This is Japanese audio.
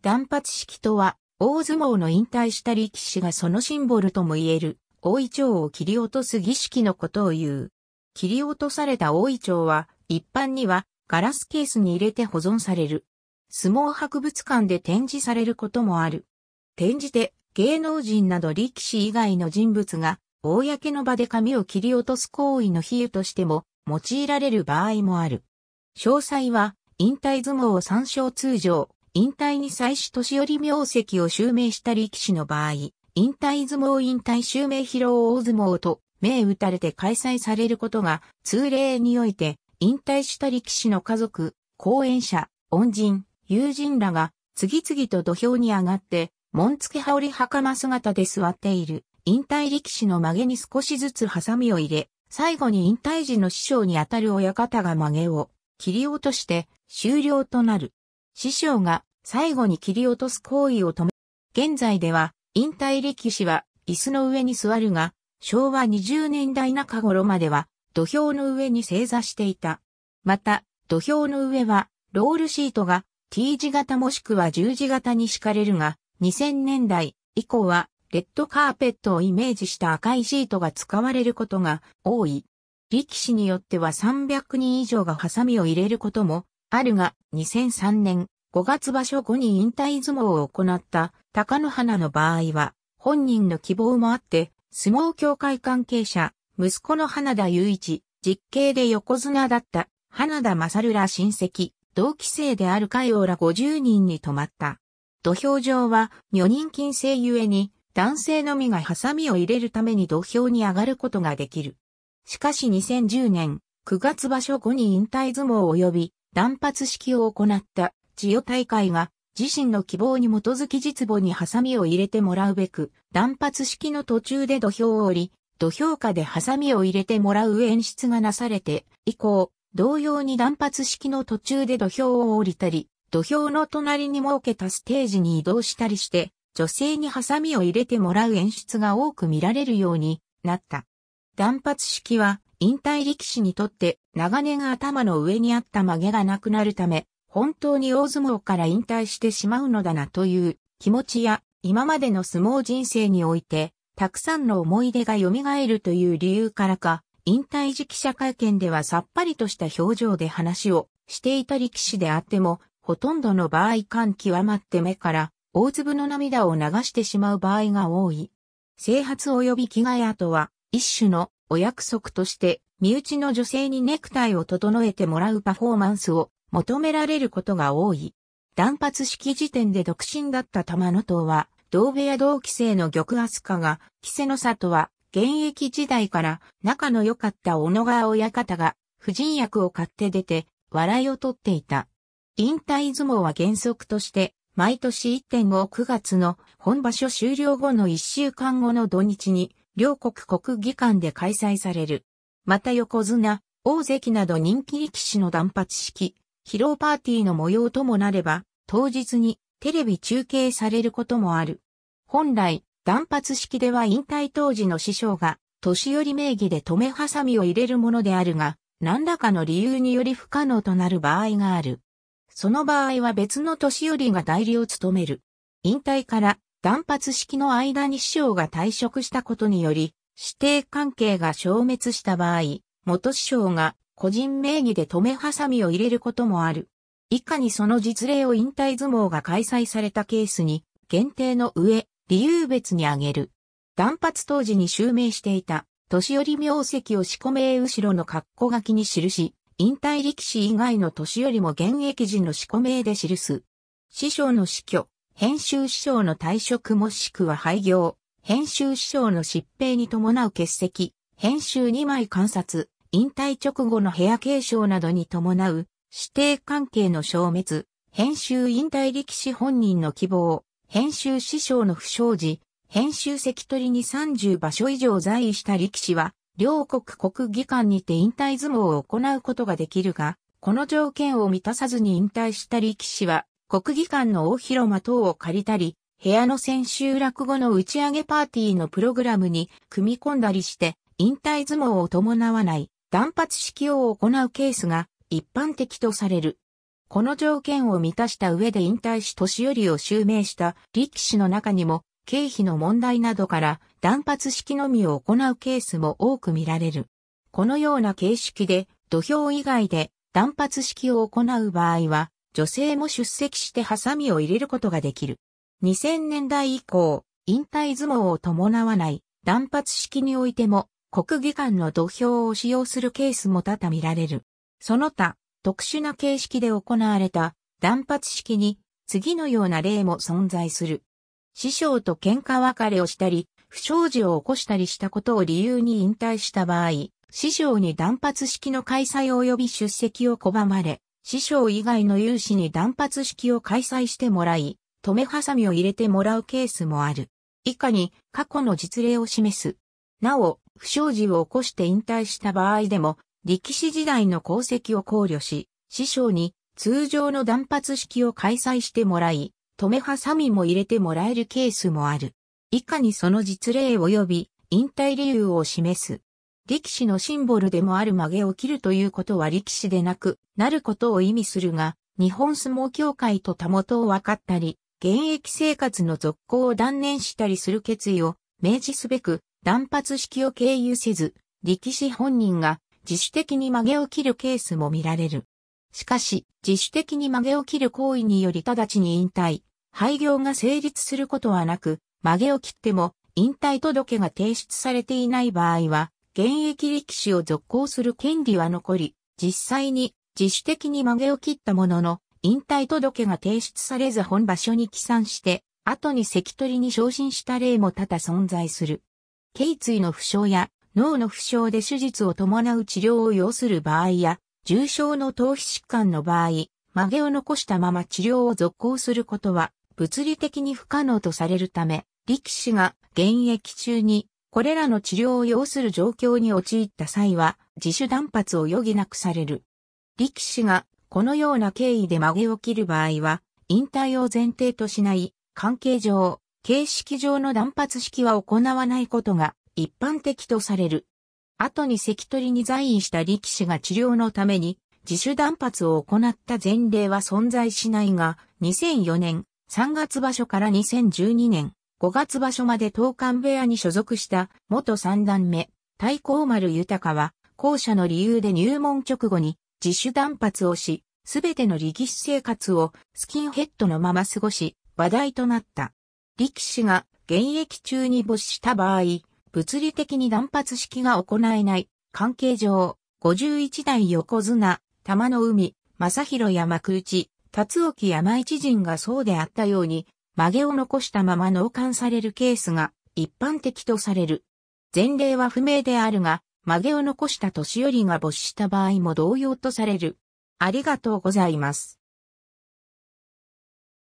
断髪式とは、大相撲の引退した力士がそのシンボルとも言える、大井町を切り落とす儀式のことを言う。切り落とされた大井町は、一般にはガラスケースに入れて保存される。相撲博物館で展示されることもある。展示で芸能人など力士以外の人物が、公の場で髪を切り落とす行為の比喩としても用いられる場合もある。詳細は、引退相撲参照通常、引退に際し年寄り名跡を襲名した力士の場合、引退相撲引退襲名披露大相撲と銘打たれて開催されることが通例において、引退した力士の家族、後援者、恩人、友人らが次々と土俵に上がって、紋付羽織袴姿で座っている引退力士の曲げに少しずつハサミを入れ、最後に引退時の師匠にあたる親方が曲げを切り落として終了となる。師匠が最後に切り落とす行為を止め、現在では引退力士は椅子の上に座るが、昭和20年代中頃までは土俵の上に正座していた。また、土俵の上はロールシートが T 字型もしくは十字型に敷かれるが、2000年代以降はレッドカーペットをイメージした赤いシートが使われることが多い。力士によっては300人以上がハサミを入れることもあるが、2003年、5月場所後に引退相撲を行った高野花の場合は、本人の希望もあって、相撲協会関係者、息子の花田雄一、実刑で横綱だった花田勝ら親戚、同期生である海王ら50人に泊まった。土俵上は女人禁制ゆえに男性のみがハサミを入れるために土俵に上がることができる。しかし2010年9月場所後に引退相撲及び断髪式を行った千代大会が自身の希望に基づき実母にハサミを入れてもらうべく、断髪式の途中で土俵を降り、土俵下でハサミを入れてもらう演出がなされて、以降、同様に断髪式の途中で土俵を降りたり、土俵の隣に設けたステージに移動したりして、女性にハサミを入れてもらう演出が多く見られるようになった。断髪式は引退力士にとって長年頭の上にあった曲げがなくなるため、本当に大相撲から引退してしまうのだなという気持ちや今までの相撲人生においてたくさんの思い出が蘇るという理由からか引退時記者会見ではさっぱりとした表情で話をしていた力士であってもほとんどの場合感極まって目から大粒の涙を流してしまう場合が多い。生発及び着替え後は一種のお約束として身内の女性にネクタイを整えてもらうパフォーマンスを求められることが多い。断髪式時点で独身だった玉野党は、同部屋同期生の玉飛鳥が、稀勢の里は、現役時代から仲の良かった小野川親方が、婦人役を買って出て、笑いを取っていた。引退相撲は原則として、毎年1.59月の本場所終了後の1週間後の土日に、両国国技館で開催される。また横綱、大関など人気力士の断髪式、披露パーティーの模様ともなれば、当日にテレビ中継されることもある。本来、断髪式では引退当時の師匠が、年寄り名義で留めハサミを入れるものであるが、何らかの理由により不可能となる場合がある。その場合は別の年寄りが代理を務める。引退から断髪式の間に師匠が退職したことにより、指定関係が消滅した場合、元師匠が個人名義で留めハサミを入れることもある。以下にその実例を引退相撲が開催されたケースに、限定の上、理由別に挙げる。断髪当時に襲名していた、年寄り名跡を四股名後ろの括弧書きに記し、引退力士以外の年寄りも現役時の四股名で記す。師匠の死去、編集師匠の退職もしくは廃業、編集師匠の疾病に伴う欠席、編集2枚観察、引退直後の部屋継承などに伴う、指定関係の消滅、編集引退力士本人の希望、編集師匠の不祥事、編集席取りに30場所以上在位した力士は、両国国技館にて引退相撲を行うことができるが、この条件を満たさずに引退した力士は、国技館の大広間等を借りたり、部屋の先週落語の打ち上げパーティーのプログラムに組み込んだりして、引退相撲を伴わない断髪式を行うケースが一般的とされる。この条件を満たした上で引退し年寄りを襲名した力士の中にも、経費の問題などから断髪式のみを行うケースも多く見られる。このような形式で土俵以外で断髪式を行う場合は女性も出席してハサミを入れることができる。2000年代以降、引退相撲を伴わない断髪式においても国技館の土俵を使用するケースも多々見られる。その他、特殊な形式で行われた断髪式に次のような例も存在する。師匠と喧嘩別れをしたり、不祥事を起こしたりしたことを理由に引退した場合、師匠に断髪式の開催及び出席を拒まれ、師匠以外の有志に断髪式を開催してもらい、止めハサミを入れてもらうケースもある。以下に過去の実例を示す。なお、不祥事を起こして引退した場合でも、力士時代の功績を考慮し、師匠に通常の断髪式を開催してもらい、止めハサミも入れてもらえるケースもある。以下にその実例及び引退理由を示す。力士のシンボルでもある曲げを切るということは力士でなくなることを意味するが、日本相撲協会とたもとを分かったり、現役生活の続行を断念したりする決意を明示すべく、断髪式を経由せず、力士本人が自主的に曲げを切るケースも見られる。しかし、自主的に曲げを切る行為により直ちに引退、廃業が成立することはなく、曲げを切っても引退届が提出されていない場合は、現役力士を続行する権利は残り、実際に自主的に曲げを切ったものの、引退届が提出されず本場所に帰参して、後に関取に昇進した例も多々存在する。頸椎の負傷や脳の負傷で手術を伴う治療を要する場合や、重症の頭皮疾患の場合、曲げを残したまま治療を続行することは、物理的に不可能とされるため、力士が現役中に、これらの治療を要する状況に陥った際は、自主断髪を余儀なくされる。力士がこのような経緯で曲げを切る場合は、引退を前提としない関係上、形式上の断髪式は行わないことが一般的とされる。後に関取に在位した力士が治療のために自主断髪を行った前例は存在しないが、2004年3月場所から2012年5月場所まで東館部屋に所属した元三段目、太閤丸豊は、後者の理由で入門直後に自主断髪をし、すべての力士生活をスキンヘッドのまま過ごし、話題となった。力士が現役中に没した場合、物理的に断髪式が行えない、関係上、51代横綱、玉の海、正広山幕内、辰沖山一陣がそうであったように、曲げを残したまま納棺されるケースが一般的とされる。前例は不明であるが、曲げを残した年寄りが没した場合も同様とされる。ありがとうございます。